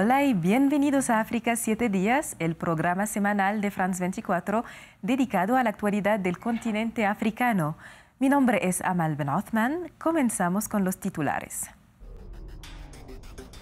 Hola y bienvenidos a África 7 Días, el programa semanal de France 24 dedicado a la actualidad del continente africano. Mi nombre es Amal Ben Othman. Comenzamos con los titulares.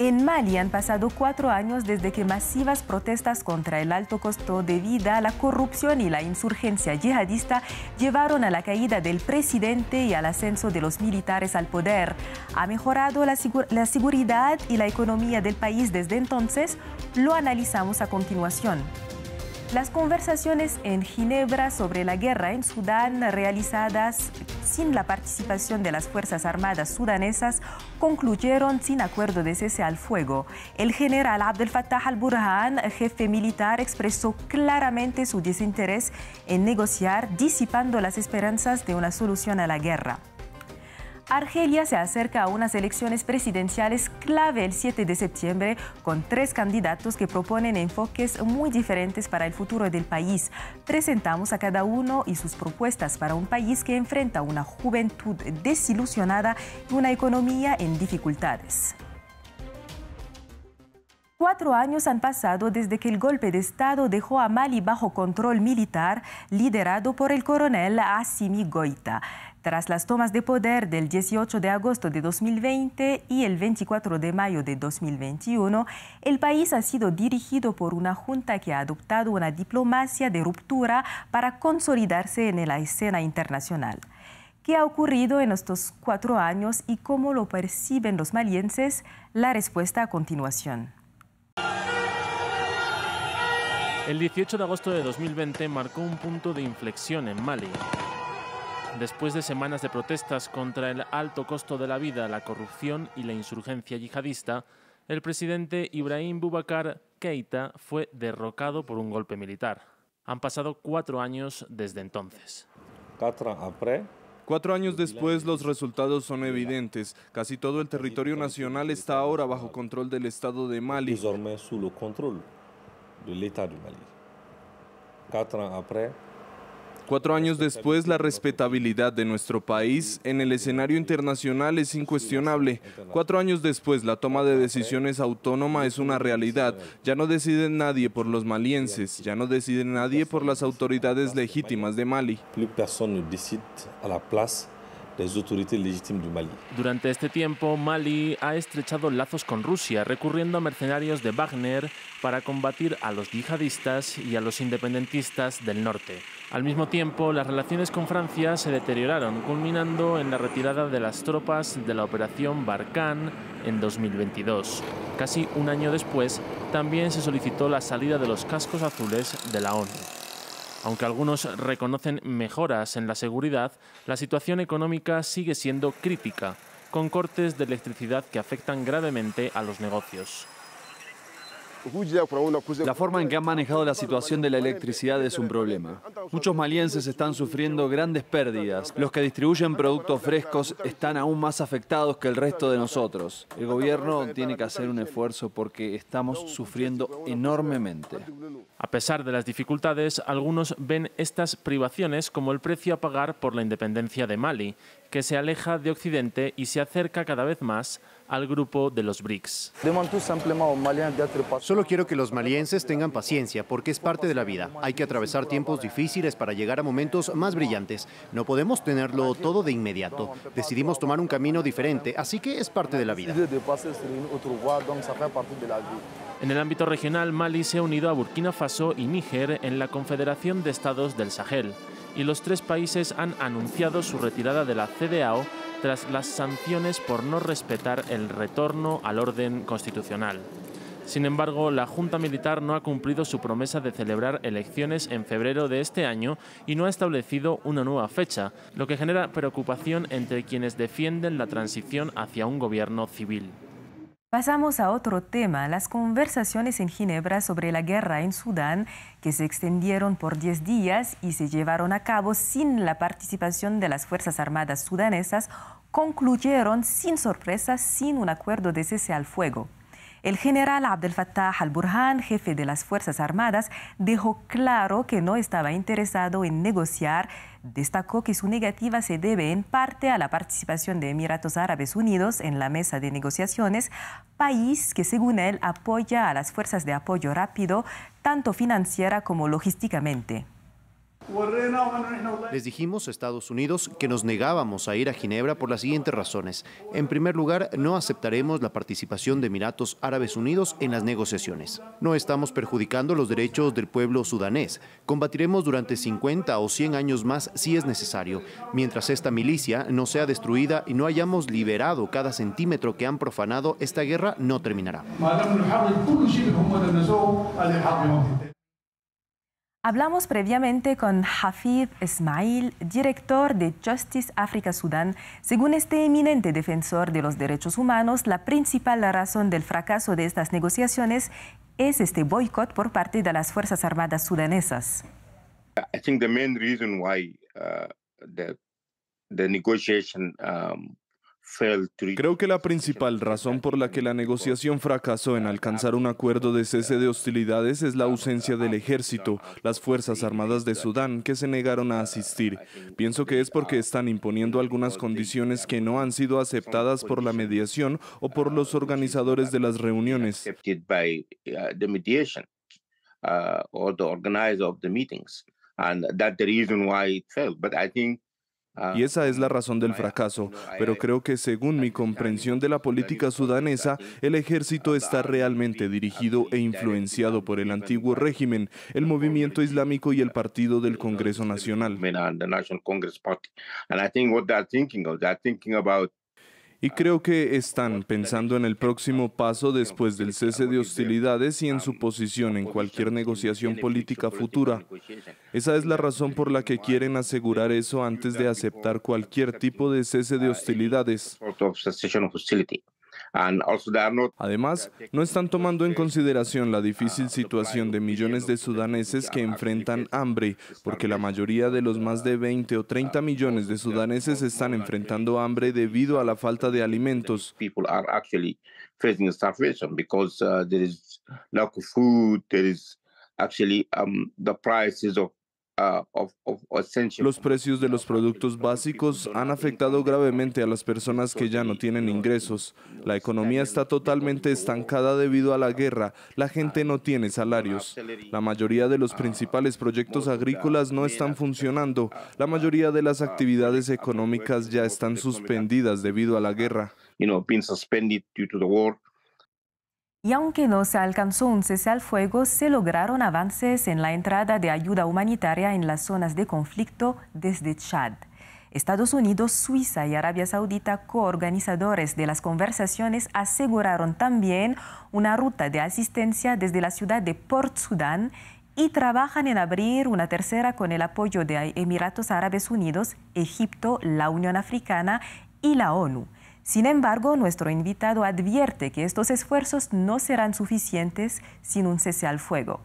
En Mali han pasado cuatro años desde que masivas protestas contra el alto costo de vida, la corrupción y la insurgencia yihadista llevaron a la caída del presidente y al ascenso de los militares al poder. Ha mejorado la, la seguridad y la economía del país desde entonces. Lo analizamos a continuación. Las conversaciones en Ginebra sobre la guerra en Sudán realizadas sin la participación de las Fuerzas Armadas sudanesas concluyeron sin acuerdo de cese al fuego. El general Abdel Fattah al-Burhan, jefe militar, expresó claramente su desinterés en negociar, disipando las esperanzas de una solución a la guerra. Argelia se acerca a unas elecciones presidenciales clave el 7 de septiembre con tres candidatos que proponen enfoques muy diferentes para el futuro del país. Presentamos a cada uno y sus propuestas para un país que enfrenta una juventud desilusionada y una economía en dificultades. Cuatro años han pasado desde que el golpe de Estado dejó a Mali bajo control militar, liderado por el coronel Assimi Goita. Tras las tomas de poder del 18 de agosto de 2020 y el 24 de mayo de 2021, el país ha sido dirigido por una junta que ha adoptado una diplomacia de ruptura para consolidarse en la escena internacional. ¿Qué ha ocurrido en estos cuatro años y cómo lo perciben los malienses? La respuesta a continuación. El 18 de agosto de 2020 marcó un punto de inflexión en Mali. Después de semanas de protestas contra el alto costo de la vida, la corrupción y la insurgencia yihadista, el presidente Ibrahim Boubacar Keita fue derrocado por un golpe militar. Han pasado cuatro años desde entonces. Cuatro años después los resultados son evidentes. Casi todo el territorio nacional está ahora bajo control del Estado de Mali. control del Estado Cuatro años después, la respetabilidad de nuestro país en el escenario internacional es incuestionable. Cuatro años después, la toma de decisiones autónoma es una realidad. Ya no decide nadie por los malienses, ya no decide nadie por las autoridades legítimas de Mali. la Mali. Durante este tiempo, Mali ha estrechado lazos con Rusia, recurriendo a mercenarios de Wagner para combatir a los yihadistas y a los independentistas del norte. Al mismo tiempo, las relaciones con Francia se deterioraron, culminando en la retirada de las tropas de la Operación Barkhane en 2022. Casi un año después, también se solicitó la salida de los cascos azules de la ONU. Aunque algunos reconocen mejoras en la seguridad, la situación económica sigue siendo crítica, con cortes de electricidad que afectan gravemente a los negocios. La forma en que han manejado la situación de la electricidad es un problema. Muchos malienses están sufriendo grandes pérdidas. Los que distribuyen productos frescos están aún más afectados que el resto de nosotros. El gobierno tiene que hacer un esfuerzo porque estamos sufriendo enormemente. A pesar de las dificultades, algunos ven estas privaciones como el precio a pagar por la independencia de Mali que se aleja de Occidente y se acerca cada vez más al grupo de los BRICS. Solo quiero que los malienses tengan paciencia porque es parte de la vida. Hay que atravesar tiempos difíciles para llegar a momentos más brillantes. No podemos tenerlo todo de inmediato. Decidimos tomar un camino diferente, así que es parte de la vida. En el ámbito regional, Mali se ha unido a Burkina Faso y Níger en la Confederación de Estados del Sahel y los tres países han anunciado su retirada de la CDAO tras las sanciones por no respetar el retorno al orden constitucional. Sin embargo, la Junta Militar no ha cumplido su promesa de celebrar elecciones en febrero de este año y no ha establecido una nueva fecha, lo que genera preocupación entre quienes defienden la transición hacia un gobierno civil. Pasamos a otro tema, las conversaciones en Ginebra sobre la guerra en Sudán, que se extendieron por 10 días y se llevaron a cabo sin la participación de las Fuerzas Armadas sudanesas, concluyeron sin sorpresa, sin un acuerdo de cese al fuego. El general Abdel Fattah al-Burhan, jefe de las Fuerzas Armadas, dejó claro que no estaba interesado en negociar. Destacó que su negativa se debe en parte a la participación de Emiratos Árabes Unidos en la mesa de negociaciones, país que según él apoya a las fuerzas de apoyo rápido, tanto financiera como logísticamente. Les dijimos a Estados Unidos que nos negábamos a ir a Ginebra por las siguientes razones. En primer lugar, no aceptaremos la participación de Emiratos Árabes Unidos en las negociaciones. No estamos perjudicando los derechos del pueblo sudanés. Combatiremos durante 50 o 100 años más si es necesario, mientras esta milicia no sea destruida y no hayamos liberado cada centímetro que han profanado, esta guerra no terminará. Hablamos previamente con Hafid Ismail, director de Justice Africa Sudán. Según este eminente defensor de los derechos humanos, la principal razón del fracaso de estas negociaciones es este boicot por parte de las Fuerzas Armadas sudanesas. I think the main reason why uh, the, the negotiation um, Creo que la principal razón por la que la negociación fracasó en alcanzar un acuerdo de cese de hostilidades es la ausencia del ejército, las Fuerzas Armadas de Sudán, que se negaron a asistir. Pienso que es porque están imponiendo algunas condiciones que no han sido aceptadas por la mediación o por los organizadores de las reuniones. the Ah, y esa es la razón del fracaso, pero creo que según mi comprensión de la política sudanesa, el ejército está realmente dirigido e influenciado por el antiguo régimen, el movimiento islámico y el partido del Congreso Nacional y creo que están pensando en el próximo paso después del cese de hostilidades y en su posición en cualquier negociación política futura. Esa es la razón por la que quieren asegurar eso antes de aceptar cualquier tipo de cese de hostilidades. Además, no están tomando en consideración la difícil situación de millones de sudaneses que enfrentan hambre, porque la mayoría de los más de 20 o 30 millones de sudaneses están enfrentando hambre debido a la falta de alimentos. Ah, los precios de los productos básicos han afectado gravemente a las personas que ya no tienen ingresos. La economía está totalmente estancada debido a la guerra. La gente no tiene salarios. La mayoría de los principales proyectos agrícolas no están funcionando. La mayoría de las actividades económicas ya están suspendidas debido a la guerra. Y aunque no se alcanzó un cese al fuego, se lograron avances en la entrada de ayuda humanitaria en las zonas de conflicto desde Chad. Estados Unidos, Suiza y Arabia Saudita, coorganizadores de las conversaciones, aseguraron también una ruta de asistencia desde la ciudad de Port Sudán y trabajan en abrir una tercera con el apoyo de Emiratos Árabes Unidos, Egipto, la Unión Africana y la ONU. Sin embargo, nuestro invitado advierte que estos esfuerzos no serán suficientes sin un cese al fuego.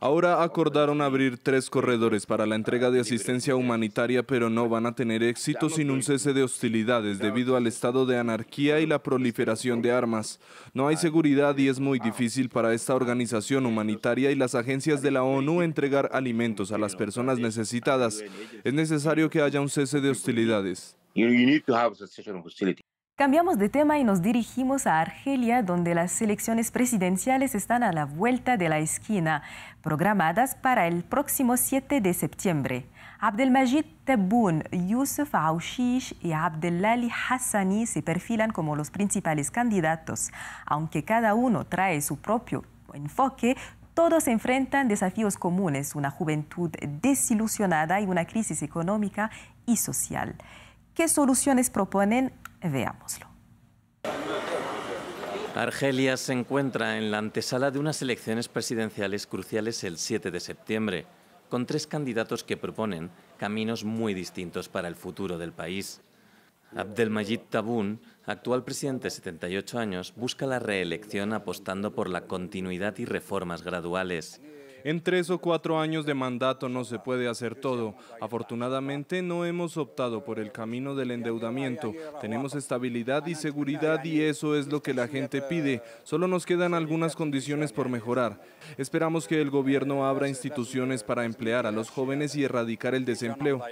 Ahora acordaron abrir tres corredores para la entrega de asistencia humanitaria, pero no van a tener éxito sin un cese de hostilidades debido al estado de anarquía y la proliferación de armas. No hay seguridad y es muy difícil para esta organización humanitaria y las agencias de la ONU entregar alimentos a las personas necesitadas. Es necesario que haya un cese de hostilidades. Cambiamos de tema y nos dirigimos a Argelia, donde las elecciones presidenciales están a la vuelta de la esquina, programadas para el próximo 7 de septiembre. Abdelmajid Tebboune, Youssef Aouchish y Abdelali Hassani se perfilan como los principales candidatos. Aunque cada uno trae su propio enfoque, todos enfrentan desafíos comunes, una juventud desilusionada y una crisis económica y social. ¿Qué soluciones proponen? Veámoslo. Argelia se encuentra en la antesala de unas elecciones presidenciales cruciales el 7 de septiembre, con tres candidatos que proponen caminos muy distintos para el futuro del país. Abdelmajid Taboun, actual presidente de 78 años, busca la reelección apostando por la continuidad y reformas graduales. En tres o cuatro años de mandato no se puede hacer todo. Afortunadamente no hemos optado por el camino del endeudamiento. Tenemos estabilidad y seguridad y eso es lo que la gente pide. Solo nos quedan algunas condiciones por mejorar. Esperamos que el gobierno abra instituciones para emplear a los jóvenes y erradicar el desempleo.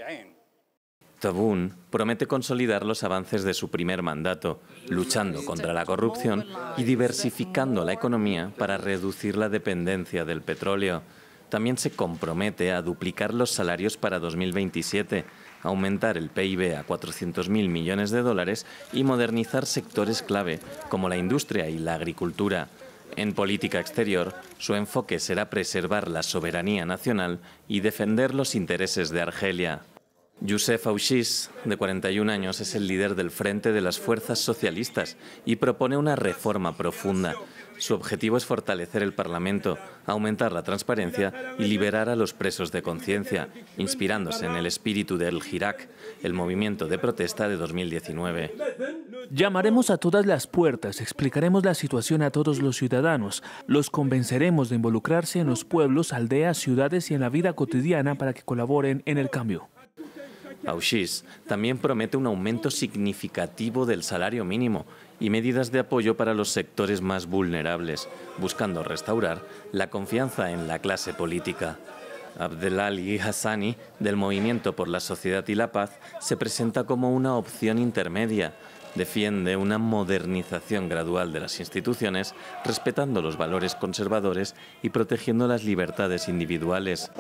Tobun promete consolidar los avances de su primer mandato, luchando contra la corrupción y diversificando la economía para reducir la dependencia del petróleo. También se compromete a duplicar los salarios para 2027, aumentar el PIB a 400.000 millones de dólares y modernizar sectores clave como la industria y la agricultura. En política exterior, su enfoque será preservar la soberanía nacional y defender los intereses de Argelia. Youssef Aouchis, de 41 años, es el líder del Frente de las Fuerzas Socialistas y propone una reforma profunda. Su objetivo es fortalecer el Parlamento, aumentar la transparencia y liberar a los presos de conciencia, inspirándose en el espíritu del Girac, el movimiento de protesta de 2019. Llamaremos a todas las puertas, explicaremos la situación a todos los ciudadanos, los convenceremos de involucrarse en los pueblos, aldeas, ciudades y en la vida cotidiana para que colaboren en el cambio. Aushis también promete un aumento significativo del salario mínimo y medidas de apoyo para los sectores más vulnerables, buscando restaurar la confianza en la clase política. Abdelali Hassani, del Movimiento por la Sociedad y la Paz, se presenta como una opción intermedia, defiende una modernización gradual de las instituciones, respetando los valores conservadores y protegiendo las libertades individuales.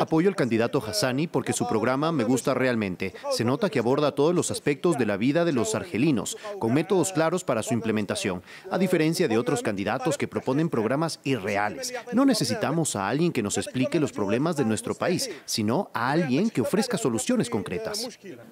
Apoyo al candidato Hassani porque su programa me gusta realmente. Se nota que aborda todos los aspectos de la vida de los argelinos, con métodos claros para su implementación, a diferencia de otros candidatos que proponen programas irreales. No necesitamos a alguien que nos explique los problemas de nuestro país, sino a alguien que ofrezca soluciones concretas.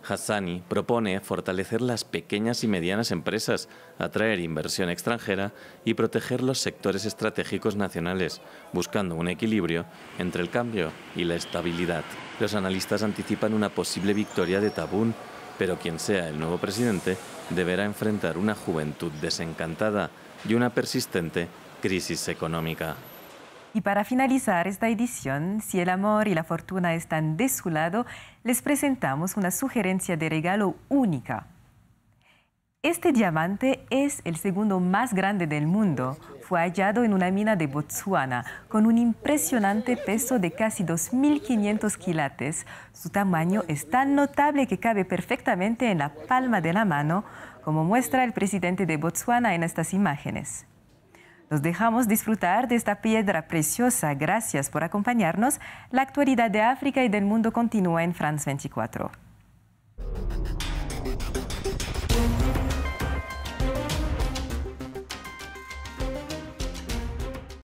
Hassani propone fortalecer las pequeñas y medianas empresas, atraer inversión extranjera y proteger los sectores estratégicos nacionales, buscando un equilibrio entre el cambio y la estabilidad. Los analistas anticipan una posible victoria de Tabún, pero quien sea el nuevo presidente deberá enfrentar una juventud desencantada y una persistente crisis económica. Y para finalizar esta edición, si el amor y la fortuna están de su lado, les presentamos una sugerencia de regalo única este diamante es el segundo más grande del mundo. Fue hallado en una mina de Botsuana con un impresionante peso de casi 2.500 quilates. Su tamaño es tan notable que cabe perfectamente en la palma de la mano, como muestra el presidente de Botsuana en estas imágenes. Nos dejamos disfrutar de esta piedra preciosa. Gracias por acompañarnos. La actualidad de África y del mundo continúa en France 24.